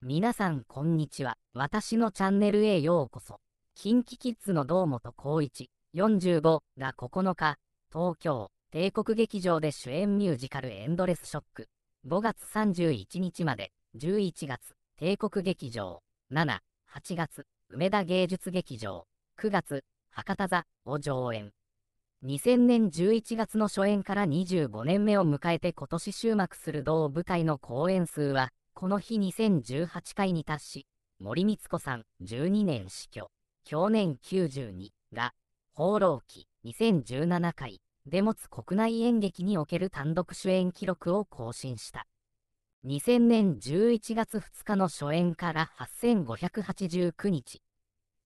皆さんこんにちは。私のチャンネルへようこそ。近畿キキッズの堂本光一45が9日、東京帝国劇場で主演ミュージカルエンドレスショック。5月31日まで11月帝国劇場7、8月梅田芸術劇場9月博多座を上演。2000年11月の初演から25年目を迎えて今年終幕する同舞台の公演数はこの日2018回に達し、森光子さん12年死去、去年92が、放浪記2017回で持つ国内演劇における単独主演記録を更新した。2000年11月2日の初演から8589日。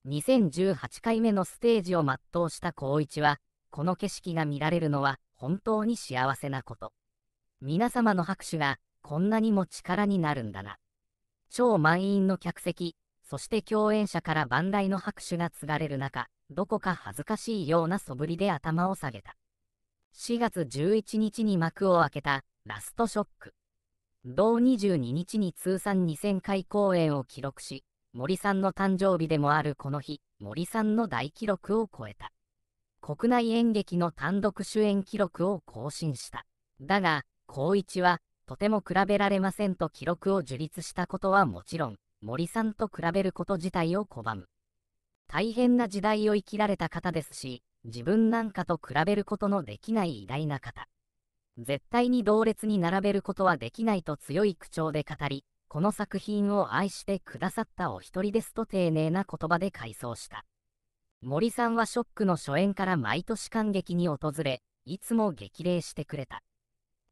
2018回目のステージを全うした光一は、この景色が見られるのは本当に幸せなこと。皆様の拍手がこんなにも力になるんだな。超満員の客席、そして共演者から万来の拍手が継がれる中、どこか恥ずかしいような素振りで頭を下げた。4月11日に幕を開けたラストショック。同22日に通算2000回公演を記録し、森さんの誕生日でもあるこの日、森さんの大記録を超えた。国内演劇の単独主演記録を更新した。だが、光一はとても比べられませんと記録を樹立したことはもちろん、森さんと比べること自体を拒む。大変な時代を生きられた方ですし、自分なんかと比べることのできない偉大な方。絶対に同列に並べることはできないと強い口調で語り、この作品を愛してくださったお一人ですと丁寧な言葉で回想した。森さんはショックの初演から毎年感激に訪れ、いつも激励してくれた。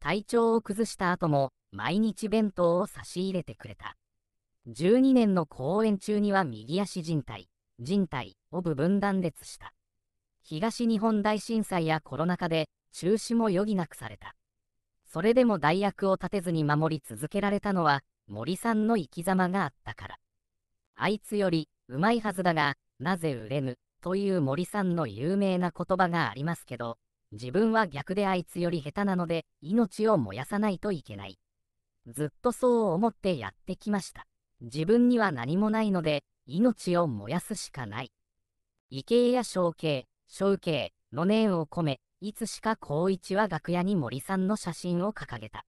体調を崩した後も毎日弁当を差し入れてくれた。12年の公演中には右足靭帯、靭帯を部分断裂した。東日本大震災やコロナ禍で中止も余儀なくされた。それでも代役を立てずに守り続けられたのは森さんの生き様があったから。あいつよりうまいはずだが、なぜ売れぬという森さんの有名な言葉がありますけど、自分は逆であいつより下手なので命を燃やさないといけない。ずっとそう思ってやってきました。自分には何もないので命を燃やすしかない。畏敬や小形、小形の念を込め、いつしか高一は楽屋に森さんの写真を掲げた。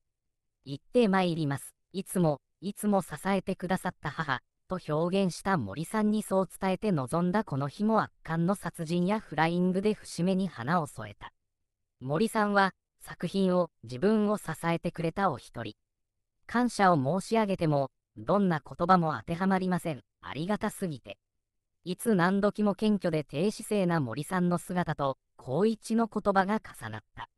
行って参ります。いつも、いつも支えてくださった母、と表現した森さんにそう伝えて臨んだこの日も圧巻の殺人やフライングで節目に花を添えた。森さんは作品を自分を支えてくれたお一人。感謝を申し上げても、どんな言葉も当てはまりません。ありがたすぎて。いつ何時も謙虚で低姿勢な森さんの姿と、高一の言葉が重なった。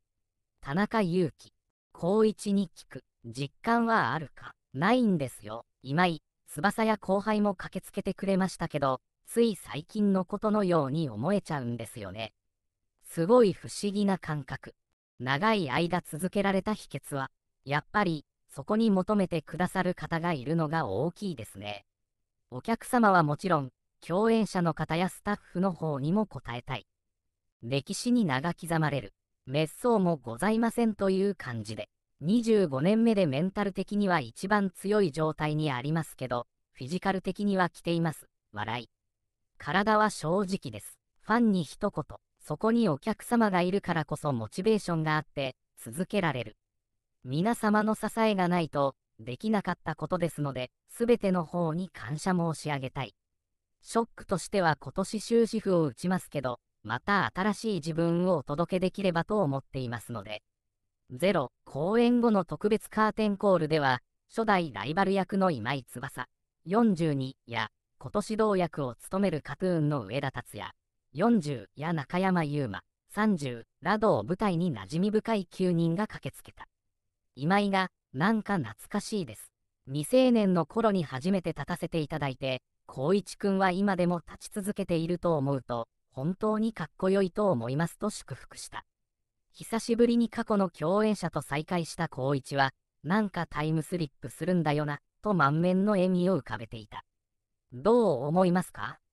田中裕樹。光一に聞く。実感はあるかないんですよ。今井、翼や後輩も駆けつけてくれましたけど、つい最近のことのように思えちゃうんですよね。すごい不思議な感覚。長い間続けられた秘訣は、やっぱり、そこに求めてくださる方がいるのが大きいですね。お客様はもちろん、共演者の方やスタッフの方にも応えたい。歴史に長刻まれる、滅相もございませんという感じで、25年目でメンタル的には一番強い状態にありますけど、フィジカル的には来ています。笑い。体は正直です。ファンに一言、そこにお客様がいるからこそモチベーションがあって続けられる。皆様の支えがないとできなかったことですので、すべての方に感謝申し上げたい。ショックとしては今年終止符を打ちますけど、また新しい自分をお届けできればと思っていますので。0、公演後の特別カーテンコールでは、初代ライバル役の今井翼、42や、今年同役を務める KAT−TUN の上田達也、40や中山優馬、30ラドを舞台に馴染み深い9人が駆けつけた。今井が、なんか懐かしいです。未成年の頃に初めて立たせていただいて、光一くんは今でも立ち続けていると思うと、本当にかっこよいと思いますと祝福した。久しぶりに過去の共演者と再会した光一は、なんかタイムスリップするんだよな、と満面の笑みを浮かべていた。どう思いますか